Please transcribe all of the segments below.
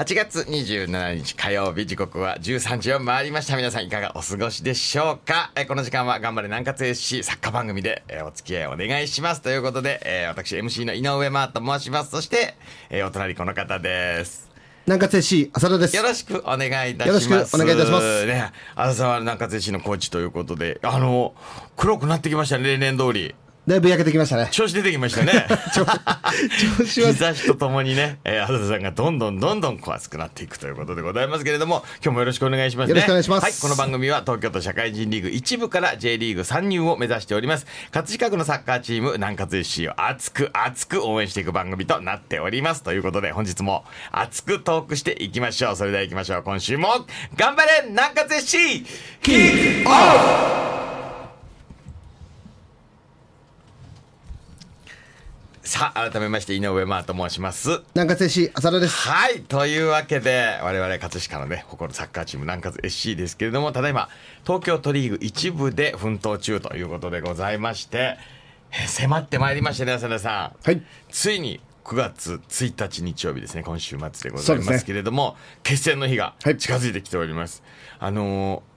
8月27日火曜日時刻は13時を回りました皆さんいかがお過ごしでしょうかえこの時間は頑張れ南葛 SC サッカー番組でえお付き合いお願いしますということで、えー、私 MC の井上真と申しますそして、えー、お隣この方です南葛 SC 浅田ですよろしくお願いいたしますよろしくお願いいたしますね浅田さは南葛 SC のコーチということであの黒くなってきましたね例年通りだいぶ焼けてきましたね。調子出てきましたね。調子は。日差しとともにね、えー、畑さんがどんどんどんどん怖くなっていくということでございますけれども、今日もよろしくお願いします、ね、よろしくお願いします。はい、この番組は東京都社会人リーグ一部から J リーグ参入を目指しております。葛飾区のサッカーチーム、南葛 FC を熱く熱く応援していく番組となっております。ということで、本日も熱くトークしていきましょう。それでは行きましょう。今週も、頑張れ南葛 FC! キックオフさあ、改めまして、井上真と申します。南葛 SC、浅田です。はい、というわけで、我々、葛飾のね、誇るサッカーチーム、南葛 SC ですけれども、ただいま、東京都リーグ一部で奮闘中ということでございまして、迫ってまいりましたね、浅田さん。はい。ついに、9月1日日曜日ですね、今週末でございますけれども、ね、決戦の日が近づいてきております。はい、あのー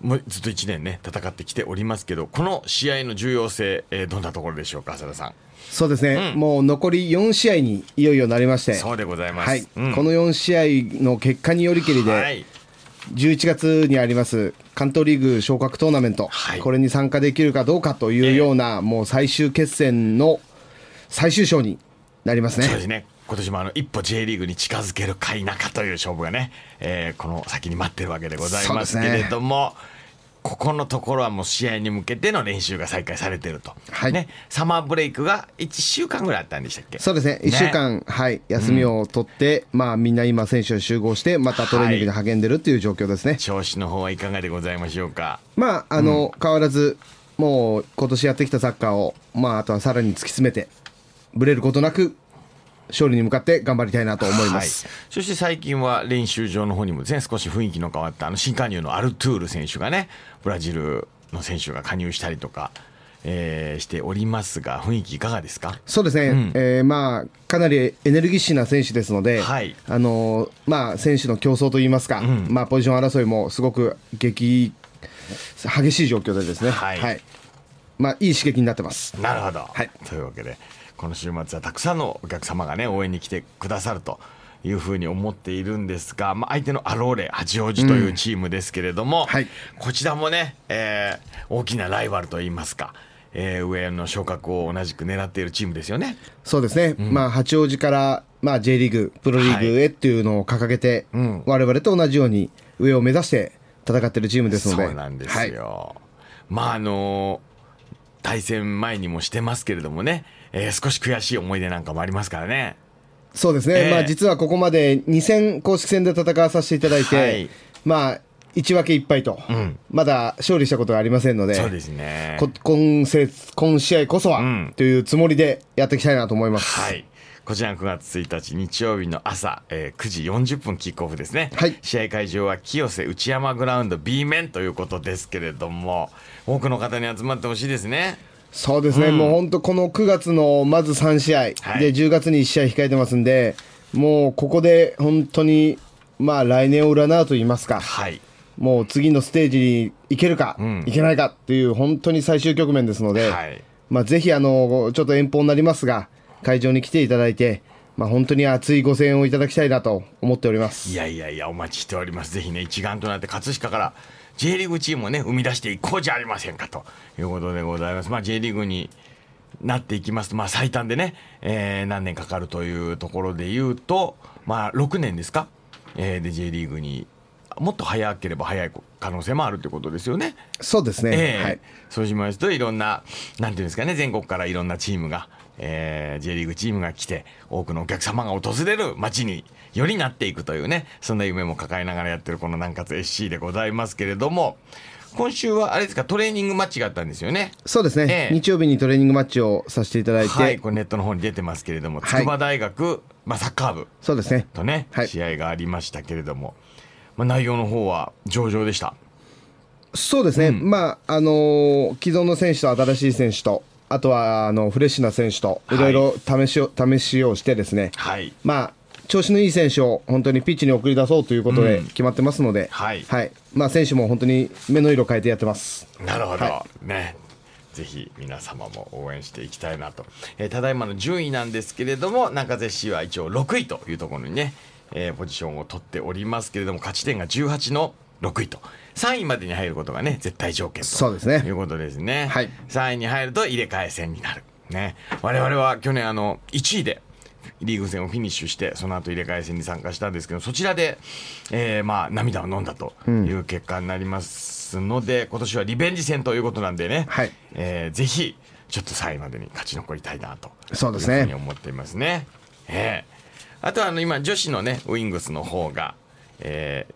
もうずっと1年ね、戦ってきておりますけど、この試合の重要性、えー、どんなところでしょうか、浅田さん。そうですね、うん、もう残り4試合にいよいよなりまして、そうでございます、はいうん、この4試合の結果によりけりで、はい、11月にあります関東リーグ昇格トーナメント、はい、これに参加できるかどうかというような、えー、もう最終決戦の最終章になりますね。そうですね今年もあの一歩 J リーグに近づけるか否かという勝負がね、えー、この先に待ってるわけでございますけれども。ここのところはもう試合に向けての練習が再開されてると、はいね、サマーブレイクが1週間ぐらいあったんでしたっけそうですね、1週間、ね、はい、休みを取って、うん、まあ、みんな今、選手を集合して、またトレーニングに励んでるっていう状況ですね、はい、調子の方はいかがでございましょうか。まああの、うん、変わらずもう今年やってきたサッカーを、まあ、あとはさらに突き詰めて、ぶれることなく勝利に向かって頑張りたいなと思います、はい、そして最近は練習場の方にもでね少し雰囲気の変わったあの新加入のアルトゥール選手がねブラジルの選手が加入したりとか。えー、しておりますが、雰囲気いかがですかそうですね、うん、えー、まあ、かなりエネルギッシュな選手ですので、はい、あのー、まあ、選手の競争といいますか、うん、まあ、ポジション争いもすごく激激しい状況でですね、はい、はい、まあ、いい刺激になってます。なるほど、はい、というわけで。この週末はたくさんのお客様がね、応援に来てくださると。いうふうに思っているんですが、まあ、相手のアローレ八王子というチームですけれども、うんはい、こちらもね、えー、大きなライバルといいますか、えー、上の昇格を同じく狙っているチームですよね。そうですね、うん、まあ、八王子から、まあ、J リーグ、プロリーグへっていうのを掲げて、はいうん、我々と同じように上を目指して戦っているチームですので。そうなんですよ、はい、まああのー、対戦前にもしてますけれどもね、えー、少し悔しい思い出なんかもありますからね。そうですね、えー、まあ、実はここまで2戦公式戦で戦わさせていただいて、はい、まあ、1分け1敗と、うん、まだ勝利したことがありませんので、そうですね、今今試合こそは、うん、というつもりでやっていきたいなと思います。はいこちら9月1日日曜日の朝、えー、9時40分キックオフですね、はい、試合会場は清瀬内山グラウンド B 面ということですけれども多くの方に集まってほしいですね。そうですね、うん、もう本当、この9月のまず3試合、はい、で10月に1試合控えてますんで、もうここで本当に、まあ、来年を占うといいますか、はい、もう次のステージに行けるか、うん、いけないかっていう、本当に最終局面ですので、はい、まあ、ぜひあのちょっと遠方になりますが、会場に来ていただいて、まあ、本当に熱いご声援をいただきたいなと思っておりますいやいやいや、お待ちしております、ぜひね、一丸となって、葛飾から J リーグチームをね、生み出していこうじゃありませんかということでございます。まあ、J リーグになっていきますと、まあ、最短でね、えー、何年かかるというところで言うと、まあ、6年ですか、えー、で J リーグにもっと早ければ早い可能性もあるということですよね。そうですね、えー、はい、そうしますといろんな、なんていうんですかね、全国からいろんなチームが、えー、J リーグチームが来て、多くのお客様が訪れる街によりなっていくというね、そんな夢も抱えながらやってるこの南葛 SC でございますけれども、今週はあれですか、トレーニングマッチがあったんですよね。そうですね。えー、日曜日にトレーニングマッチをさせていただいて。はい、これネットの方に出てますけれども、筑波大学、はい、まあサッカー部。そうですね。とね、はい、試合がありましたけれども、まあ内容の方は上々でした。そうですね、うん、まああのー、既存の選手と新しい選手と、あとはあのフレッシュな選手といろいろ試しを、はい、試しをしてですね、はい、まあ調子のいい選手を本当にピッチに送り出そうということで決まってますので、うん、はい、はい、まあ、選手も本当に目の色変えてやってます。なるほど、はい、ねぜひ皆様も応援していきたいなと、えー、ただいまの順位なんですけれども中瀬氏は一応6位というところにね、えー、ポジションを取っておりますけれども勝ち点が18の6位と3位までに入ることがね絶対条件とそうですねいうことですね、はい、3位に入ると入れ替え戦になるね我々は去年あの1位でリーグ戦をフィニッシュしてその後入れ替え戦に参加したんですけどそちらで、えー、まあ涙を飲んだという結果になりますので、うん、今年はリベンジ戦ということなんでね、はいえー、ぜひちょっと3位までに勝ち残りたいなとそうですね思っていますね。す、ね、えー、あとはあの今女子のねウイングスの方が、えー、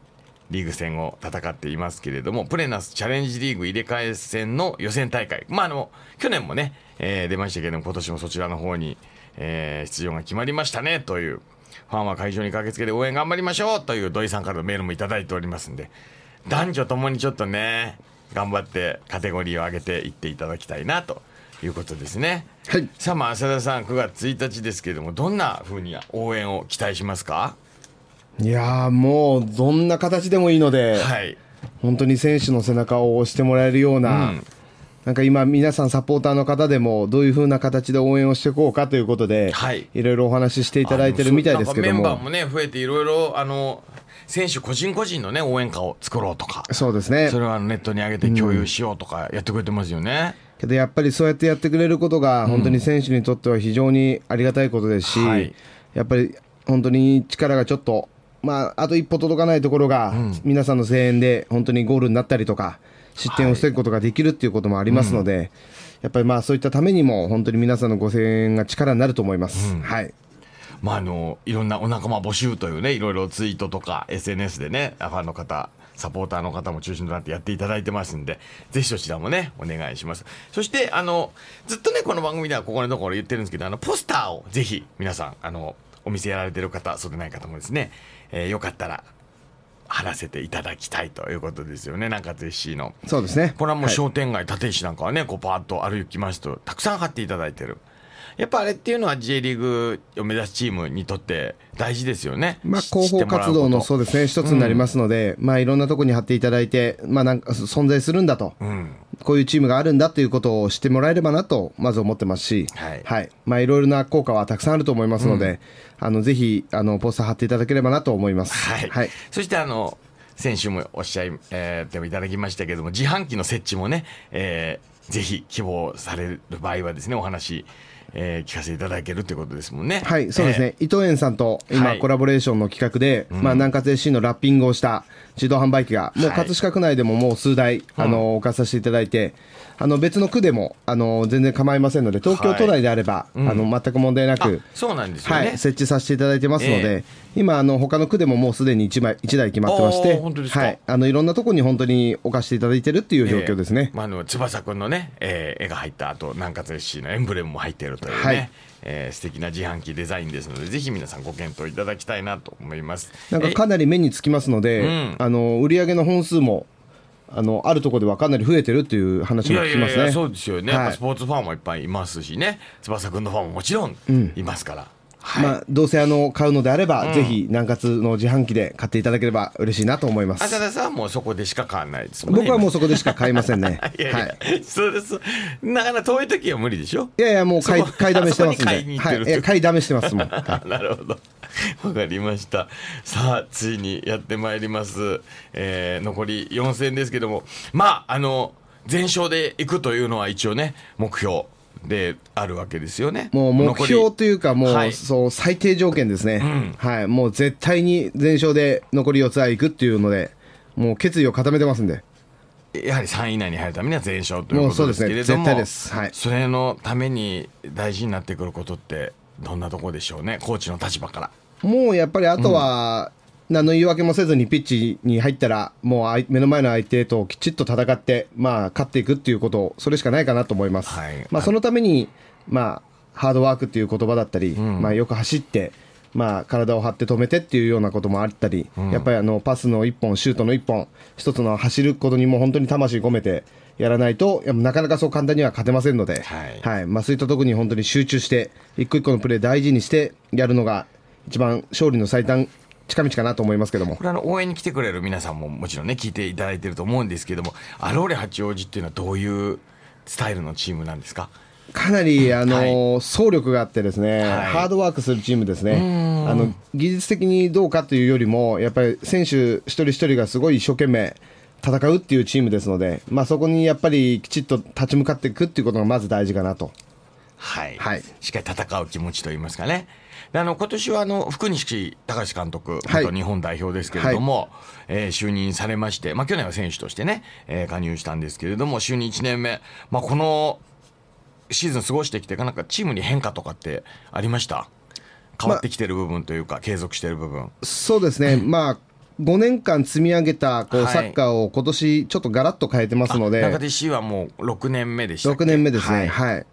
リーグ戦を戦っていますけれども、プレナスチャレンジリーグ入れ替え戦の予選大会。まあ、あの、去年もね、えー、出ましたけども、今年もそちらの方に、えー、出場が決まりましたね、という。ファンは会場に駆けつけて応援頑張りましょうという土井さんからのメールもいただいておりますんで、男女ともにちょっとね、頑張ってカテゴリーを上げていっていただきたいなということですね。はい。さあ、まあ、浅田さん、9月1日ですけれども、どんなふうに応援を期待しますかいやもうどんな形でもいいので、はい、本当に選手の背中を押してもらえるような、うん、なんか今、皆さん、サポーターの方でも、どういうふうな形で応援をしていこうかということで、はい、いろいろお話ししていただいてるみたいですけども。メンバーもね、増えて、いろいろ、あの、選手個人個人のね、応援歌を作ろうとか、そうですね。それはネットに上げて共有しようとか、やってくれてますよね。うん、けどやっぱりそうやってやってくれることが、本当に選手にとっては非常にありがたいことですし、うんはい、やっぱり本当に力がちょっとまあ、あと一歩届かないところが、うん、皆さんの声援で本当にゴールになったりとか、失点を防ぐことができるっていうこともありますので、はいうん、やっぱりまあそういったためにも、本当に皆さんのご声援が力になると思います。うん、はいまあ、あのいろんなお仲間募集というね、いろいろツイートとか、SNS でね、ファンの方、サポーターの方も中心となってやっていただいてますんで、ぜひそちらもね、お願いします。そして、あの、ずっとね、この番組ではここのところ言ってるんですけど、あの、ポスターをぜひ、皆さん、あの、お店やられてる方、そうでない方もですね、えー、よかったら話せていただきたいということですよね、中津石の。そうですね。これはもう商店街、立石なんかはね、こうパーッと歩きますと、たくさん貼っていただいてる。やっぱあれっていうのは J リーグを目指すチームにとって大事ですよね。まあ、広報活動のそうですね、一つになりますので、うん、まあ、いろんなとこに貼っていただいて、まあ、なんか存在するんだと、うん、こういうチームがあるんだということを知ってもらえればなと、まず思ってますし、はい。はい。まあ、いろいろな効果はたくさんあると思いますので、うん、あの、ぜひ、あの、ポスター貼っていただければなと思います。はい。はい、そして、あの、先週もおっしゃい、えー、でもいただきましたけども、自販機の設置もね、えー、ぜひ希望される場合はですね、お話、えー、聞かせていただけるってことですもんね。はい、そうですね。えー、伊藤園さんと今、コラボレーションの企画で、うん、まあ、南葛 AC のラッピングをした自動販売機が、もう葛飾区内でももう数台、はい、あの、置かさせていただいて、あの、別の区でも、あの、全然構いませんので、東京都内であれば、はい、あの、全く問題なく、うん、そうなんですね、はい、設置させていただいてますので、えー、今、あの、他の区でももうすでに1枚、1台決まってまして、はい、あの、いろんなところに本当に置かせていただいてるっていう状況ですね。えー、まあ、あの、翼くんのね、えー、絵が入った後、南葛 AC のエンブレムも入っているというね、はいえー、素敵な自販機デザインですのでぜひ皆さんご検討いただきたいなと思いますなんかかなり目につきますので、あの売上の本数もあのあるところではかなり増えてるっていう話も聞きますねそうですよね、はい、スポーツファンもいっぱいいますしね翼くんのファンももちろんいますから。うはい、まあ、どうせあの買うのであれば、うん、ぜひ南葛の自販機で買っていただければ嬉しいなと思います浅田さんはもうそこでしか買わないですもんね僕はもうそこでしか買いませんね いやいや、はい、そうですなかなか遠い時は無理でしょいやいやもう買い買いだめしてますんで買いはい、い買いだめしてますもん、はい、なるほどわかりましたさあついにやってまいります、えー、残り4戦ですけどもまああの全勝でいくというのは一応ね目標であるわけですよね。もう目標というか、もう、はい、そう最低条件ですね、うん、はい、もう絶対に全勝で残り4つはいくっていうので、もう決意を固めてますんで。やはり3位以内に入るためには全勝ということですけれども、もそ、ねはい、それのために大事になってくることって、どんなところでしょうね、コーチの立場から。もうやっぱりあとは、何の言い訳もせずにピッチに入ったら、もう目の前の相手ときちっと戦って、まあ、勝っていくっていうこと、それしかないかなと思います。はい、まあ、そのために、まあ、ハードワークっていう言葉だったり、うん、まあ、よく走って、まあ、体を張って止めてっていうようなこともあったり、うん、やっぱりあのパスの1本、シュートの1本、1つの走ることにも本当に魂込めてやらないと、なかなかそう簡単には勝てませんので、はいはいまあ、そういったところに本当に集中して、一個一個のプレー大事にしてやるのが、一番勝利の最短近道かなと思いますけども。これあの、応援に来てくれる皆さんももちろんね、聞いていただいてると思うんですけども、アローレ八王子っていうのはどういうスタイルのチームなんですかかなりあの、はい、総力があってですね、はい、ハードワークするチームですねあの技術的にどうかというよりもやっぱり選手一人一人がすごい一生懸命戦うっていうチームですので、まあ、そこにやっぱりきちっと立ち向かっていくっていうことがまず大事かなと。はい、はい、しっかり戦う気持ちといいますかね。あの今年はあの福西隆監督、元日本代表ですけれども、はい、えー、就任されまして、まあ、去年は選手としてね、えー、加入したんですけれども、就任1年目、まあ、このシーズン過ごしてきて、なんかチームに変化とかってありました変わってきてる部分というか、まあ、継続してる部分。そうですね、まあ5年間積み上げたこうサッカーを今年ちょっとガラッと変えてますので、はい、中手 C はもう6年目でした6年目ですねはい、はい、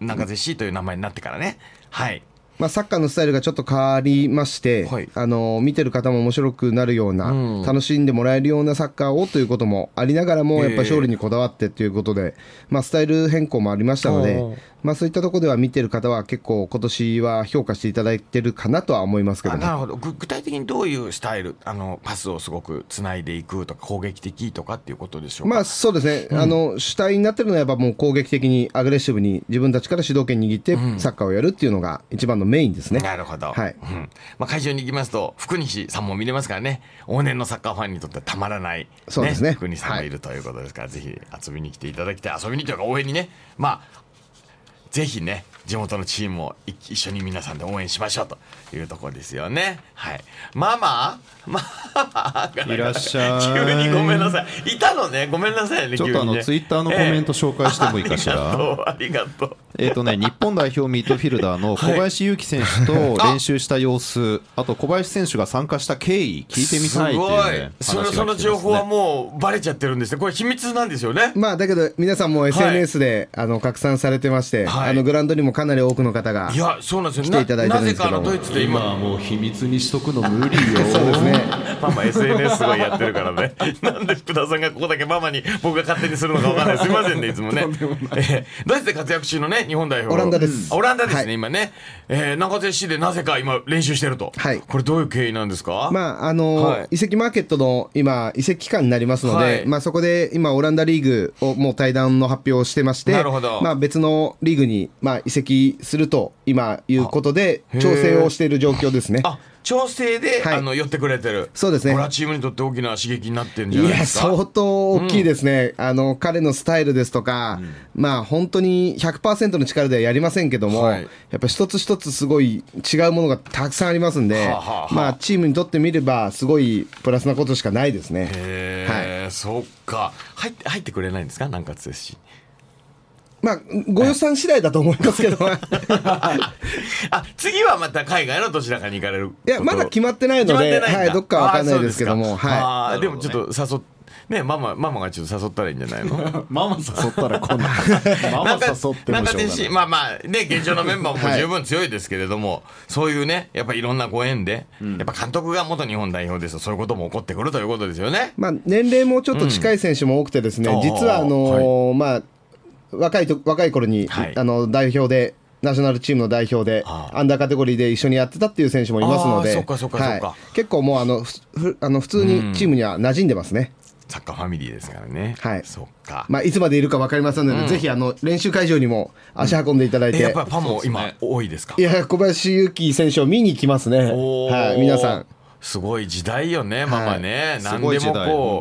中手 C という名前になってからねはいまあ、サッカーのスタイルがちょっと変わりまして、はい、あの見てる方も面白くなるような、うん、楽しんでもらえるようなサッカーをということもありながらも、やっぱり勝利にこだわってということで、まあ、スタイル変更もありましたので、まあ、そういったところでは見てる方は結構、今年は評価していただいてるかなとは思いますけど、ね、なるほど具体的にどういうスタイル、あのパスをすごくつないでいくとか、攻撃的とかっていうことでしょうまあ、そうですね、うん、あの主体になってるのは、やっぱもう攻撃的に、アグレッシブに、自分たちから主導権握って、サッカーをやるっていうのが、一番のメインですね。なるほど。はい。うん、まあ会場に行きますと福西さんも見れますからね。往年のサッカーファンにとってはたまらない、ね、そうですね。福西さんがいるということですから、はい、ぜひ遊びに来ていただきたい。遊びにというか応援にね。まあぜひね地元のチームを一緒に皆さんで応援しましょうというところですよね。はい。ママ ママいらっしゃい。急にごめんなさい。いたのね。ごめんなさいね。ちょっとあの、ね、ツイッターのコメント紹介してもいいかしら。えー、ありがとう。えっとね、日本代表ミッドフィルダーの小林祐希選手と 練習した様子、はい、ああと小林選手が参加した経緯聞いてみたいっていう、ね、すごい。そのその情報はもうバレちゃってるんですね。これ秘密なんですよね。まあだけど皆さんも SNS で、はい、あの拡散されてまして、ははい、あのグランドにもかなり多くの方がいやそうなんですよ来ていただいてるんですけどドイツで今はもう秘密にしとくの無理よそうですねママ SNS すごいやってるからね なんで福田さんがここだけママに僕が勝手にするのかわかんないすみませんねいつもね、えー、ドイツで活躍中のね日本代表オランダですオランダですね、はい、今ね、えー、中瀬市でなぜか今練習してると、はい、これどういう経緯なんですかまああの、はい、移籍マーケットの今移籍期間になりますので、はい、まあそこで今オランダリーグをもう対談の発表をしてましてなるほどまあ別のリーグにに、まあ、移籍すると今いうことで調整をしている状況ですね。調整で、はい、あの寄ってくれてる、そうですね、これはチームにとって大きな刺激になってるんじゃないですかいや、相当大きいですね、うん、あの彼のスタイルですとか、うん、まあ、本当に100%の力ではやりませんけども、はい、やっぱ一つ一つすごい違うものがたくさんありますんで、ははまあ、チームにとってみれば、すごいプラスなことしかないですね。へーはい、そっか入って、入ってくれないんですか、南葛ですし。まあ、ご予算次第だと思いますけど、あ次はまた海外のどちらかに行かれるいやまだ決まってないのではい、どっかわかんないですけどもはい、でもちょっと誘っねママママがちょっと誘ったらいいんじゃないの ママ誘ったらこ んなママ誘ってもしょまあまあね現状のメンバーも十分強いですけれども、はい、そういうねやっぱりいろんなご縁で、うん、やっぱ監督が元日本代表ですとそういうことも起こってくるということですよね、まあ、年齢もちょっと近い選手も多くてですね、うん、実はあのーはい、まあ若いと若い頃に、はい、あの代表でナショナルチームの代表で、アンダーカテゴリーで一緒にやってたっていう選手もいますので、結構もうあのふあの普通にチームには馴染んでますね。サッカーファミリーですからね。はい。そっか。まあいつまでいるか分かりませんので、うん、ぜひあの練習会場にも足運んでいただいて。うん、やっぱファンも今多いですか。いや小林勇輝選手を見に来ますね。はい、皆さん。すごい時代よね、ママね。はい、何でも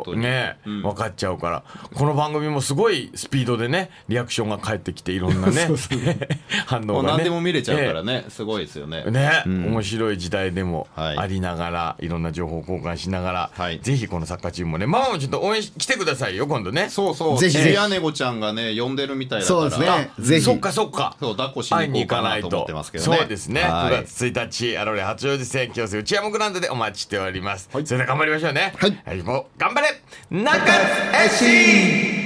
こう、ね、分かっちゃうから。この番組もすごいスピードでね、リアクションが返ってきて、いろんなね、反応がね。何でも見れちゃうからね、すごいですよね。ね、うん、面白い時代でもありながら、はい、いろんな情報交換しながら、はい、ぜひこのサッカーチームもね、ママもちょっと応援来てくださいよ、今度ね。そうそう、ぜひ。えアネゴちゃんがね、呼んでるみたいだから。そうですね。ぜひ。そっかそっか。そう、抱っこしに行かないと。そうですね。9月1日、アロレ八王子線、清瀬内山グランドでお待ちしております、はい、それでは頑張りましょうねはい、はい、もう頑張れ中津 SC!